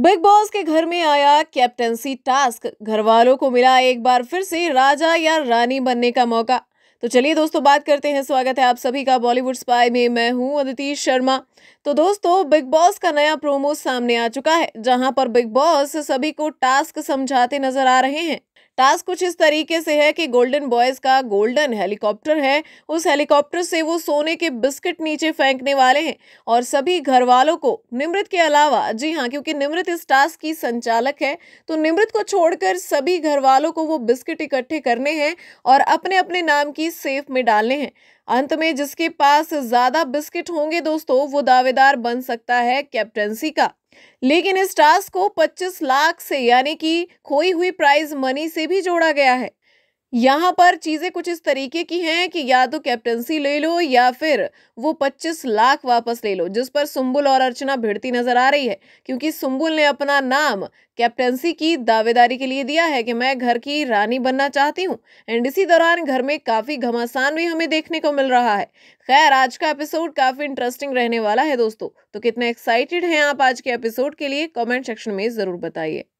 big boss के घर में आया कैप्टनसी टास्क घर वालों को मिला एक बार फिर से राजा या रानी बनने का मौका तो चलिए दोस्तों बात करते हैं स्वागत है आप सभी का बॉलीवुड स्पाई में मैं हूं अदिति शर्मा तो दोस्तों बिग बॉस का नया प्रोमो सामने आ चुका है जहां पर बिग बॉस सभी को टास्क समझाते नजर आ रहे हैं टास्क कुछ इस तरीके से है कि गोल्डन बॉयज़ का गोल्डन हेलीकॉप्टर है उस हेलीकॉप्टर से वो सोने के बिस्किट नीचे फेंकने वाले हैं और सभी घर वालों को निमृत के अलावा जी हाँ क्योंकि निमृत इस टास्क की संचालक है तो निमृत को छोड़कर सभी घर वालों को वो बिस्किट इकट्ठे करने हैं और अपने अपने नाम की सेफ में डालने हैं अंत में जिसके पास ज़्यादा बिस्किट होंगे दोस्तों वो दावेदार बन सकता है कैप्टनसी का लेकिन इस टास्क को 25 लाख से यानी कि खोई हुई प्राइज मनी से भी जोड़ा गया है यहाँ पर चीज़ें कुछ इस तरीके की हैं कि या तो कैप्टनसी ले लो या फिर वो 25 लाख वापस ले लो जिस पर सुम्बुल और अर्चना भिड़ती नजर आ रही है क्योंकि सुम्बुल ने अपना नाम कैप्टनसी की दावेदारी के लिए दिया है कि मैं घर की रानी बनना चाहती हूँ एंड इसी दौरान घर में काफ़ी घमासान भी हमें देखने को मिल रहा है खैर आज का एपिसोड काफ़ी इंटरेस्टिंग रहने वाला है दोस्तों तो कितने एक्साइटेड हैं आप आज के एपिसोड के लिए कॉमेंट सेक्शन में ज़रूर बताइए